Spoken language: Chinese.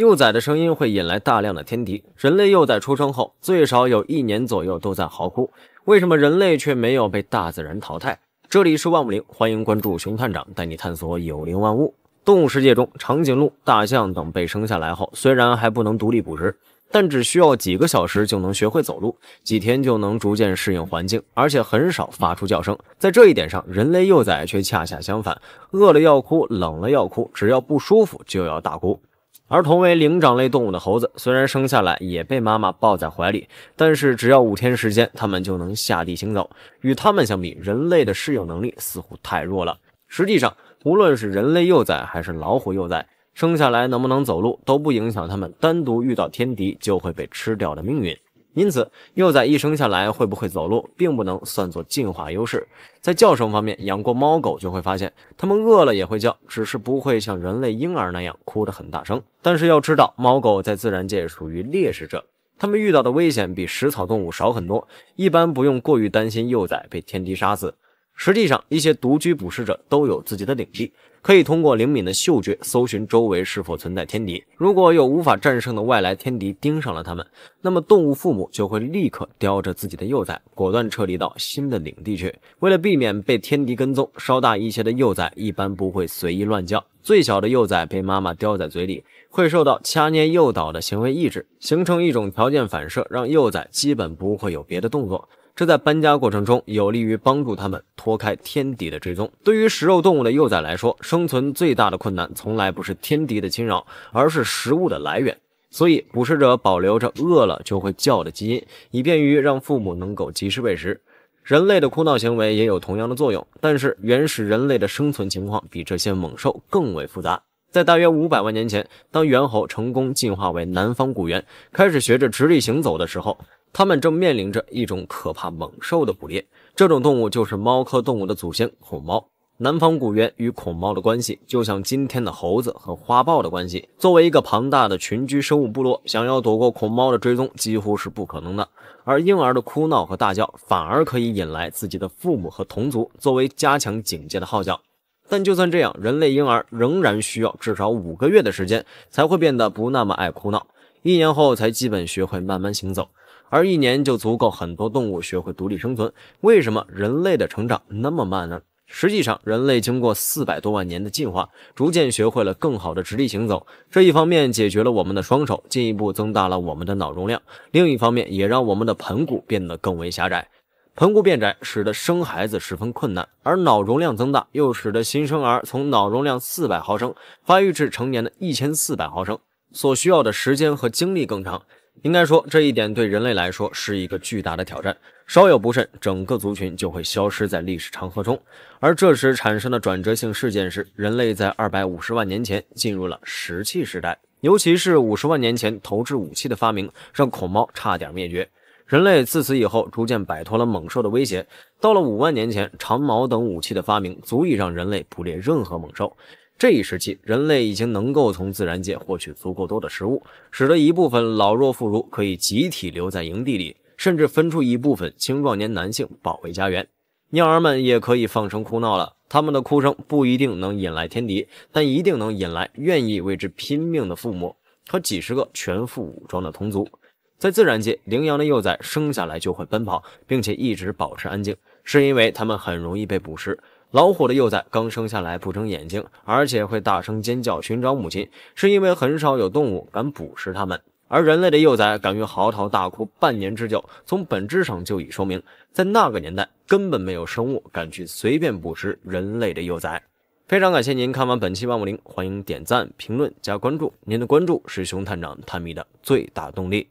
幼崽的声音会引来大量的天敌。人类幼崽出生后，最少有一年左右都在嚎哭。为什么人类却没有被大自然淘汰？这里是万物灵，欢迎关注熊探长，带你探索有灵万物动物世界中，长颈鹿、大象等被生下来后，虽然还不能独立捕食，但只需要几个小时就能学会走路，几天就能逐渐适应环境，而且很少发出叫声。在这一点上，人类幼崽却恰恰相反，饿了要哭，冷了要哭，只要不舒服就要大哭。而同为灵长类动物的猴子，虽然生下来也被妈妈抱在怀里，但是只要五天时间，它们就能下地行走。与它们相比，人类的适应能力似乎太弱了。实际上，无论是人类幼崽还是老虎幼崽，生下来能不能走路，都不影响它们单独遇到天敌就会被吃掉的命运。因此，幼崽一生下来会不会走路，并不能算作进化优势。在叫声方面，养过猫狗就会发现，它们饿了也会叫，只是不会像人类婴儿那样哭得很大声。但是要知道，猫狗在自然界属于猎食者，它们遇到的危险比食草动物少很多，一般不用过于担心幼崽被天敌杀死。实际上，一些独居捕食者都有自己的领地，可以通过灵敏的嗅觉搜寻周围是否存在天敌。如果有无法战胜的外来天敌盯上了它们，那么动物父母就会立刻叼着自己的幼崽，果断撤离到新的领地去。为了避免被天敌跟踪，稍大一些的幼崽一般不会随意乱叫。最小的幼崽被妈妈叼在嘴里，会受到掐捏诱导的行为抑制，形成一种条件反射，让幼崽基本不会有别的动作。这在搬家过程中有利于帮助他们脱开天敌的追踪。对于食肉动物的幼崽来说，生存最大的困难从来不是天敌的侵扰，而是食物的来源。所以，捕食者保留着饿了就会叫的基因，以便于让父母能够及时喂食。人类的哭闹行为也有同样的作用。但是，原始人类的生存情况比这些猛兽更为复杂。在大约五百万年前，当猿猴成功进化为南方古猿，开始学着直立行走的时候。他们正面临着一种可怕猛兽的捕猎，这种动物就是猫科动物的祖先恐猫。南方古猿与恐猫的关系，就像今天的猴子和花豹的关系。作为一个庞大的群居生物部落，想要躲过恐猫的追踪几乎是不可能的。而婴儿的哭闹和大叫，反而可以引来自己的父母和同族，作为加强警戒的号角。但就算这样，人类婴儿仍然需要至少五个月的时间，才会变得不那么爱哭闹。一年后才基本学会慢慢行走，而一年就足够很多动物学会独立生存。为什么人类的成长那么慢呢？实际上，人类经过四百多万年的进化，逐渐学会了更好的直立行走。这一方面解决了我们的双手，进一步增大了我们的脑容量；另一方面，也让我们的盆骨变得更为狭窄。盆骨变窄，使得生孩子十分困难；而脑容量增大，又使得新生儿从脑容量四百毫升发育至成年的一千四百毫升。所需要的时间和精力更长，应该说这一点对人类来说是一个巨大的挑战。稍有不慎，整个族群就会消失在历史长河中。而这时产生的转折性事件是，人类在二百五十万年前进入了石器时代，尤其是五十万年前投掷武器的发明，让恐猫差点灭绝。人类自此以后逐渐摆脱了猛兽的威胁。到了五万年前，长矛等武器的发明，足以让人类捕猎任何猛兽。这一时期，人类已经能够从自然界获取足够多的食物，使得一部分老弱妇孺可以集体留在营地里，甚至分出一部分青壮年男性保卫家园。鸟儿们也可以放声哭闹了，他们的哭声不一定能引来天敌，但一定能引来愿意为之拼命的父母和几十个全副武装的同族。在自然界，羚羊的幼崽生下来就会奔跑，并且一直保持安静，是因为它们很容易被捕食。老虎的幼崽刚生下来不睁眼睛，而且会大声尖叫寻找母亲，是因为很少有动物敢捕食它们。而人类的幼崽敢于嚎啕大哭半年之久，从本质上就已说明，在那个年代根本没有生物敢去随便捕食人类的幼崽。非常感谢您看完本期万物灵，欢迎点赞、评论、加关注。您的关注是熊探长探秘的最大动力。